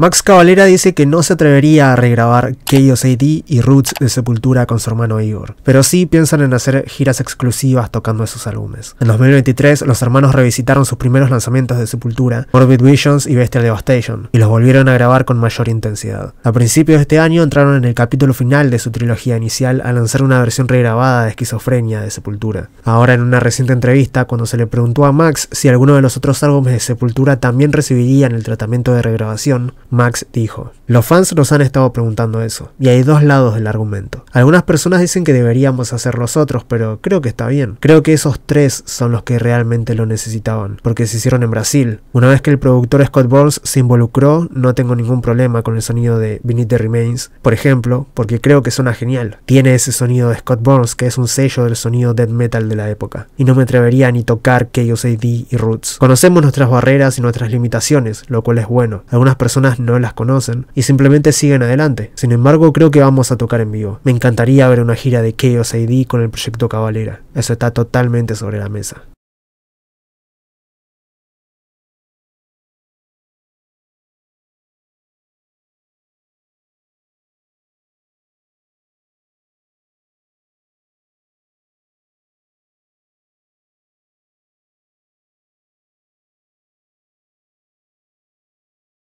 Max Cavalera dice que no se atrevería a regrabar Chaos AD y Roots de Sepultura con su hermano Igor, pero sí piensan en hacer giras exclusivas tocando esos álbumes. En 2023, los hermanos revisitaron sus primeros lanzamientos de Sepultura, Morbid Visions y Bestial Devastation, y los volvieron a grabar con mayor intensidad. A principios de este año entraron en el capítulo final de su trilogía inicial a lanzar una versión regrabada de Esquizofrenia de Sepultura. Ahora, en una reciente entrevista, cuando se le preguntó a Max si alguno de los otros álbumes de Sepultura también recibirían el tratamiento de regrabación, Max dijo. Los fans nos han estado preguntando eso, y hay dos lados del argumento. Algunas personas dicen que deberíamos hacer los otros, pero creo que está bien. Creo que esos tres son los que realmente lo necesitaban, porque se hicieron en Brasil. Una vez que el productor Scott Burns se involucró, no tengo ningún problema con el sonido de Beneath the Remains, por ejemplo, porque creo que suena genial. Tiene ese sonido de Scott Burns, que es un sello del sonido death metal de la época, y no me atrevería ni tocar K.O.C.D. y Roots. Conocemos nuestras barreras y nuestras limitaciones, lo cual es bueno. Algunas personas no las conocen y simplemente siguen adelante. Sin embargo, creo que vamos a tocar en vivo. Me encantaría ver una gira de Chaos ID con el proyecto Cabalera. Eso está totalmente sobre la mesa.